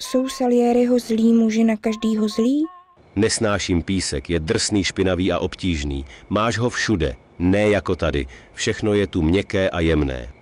Jsou Salieriho zlí muži na každýho zlí? Nesnáším písek, je drsný, špinavý a obtížný. Máš ho všude, ne jako tady. Všechno je tu měkké a jemné.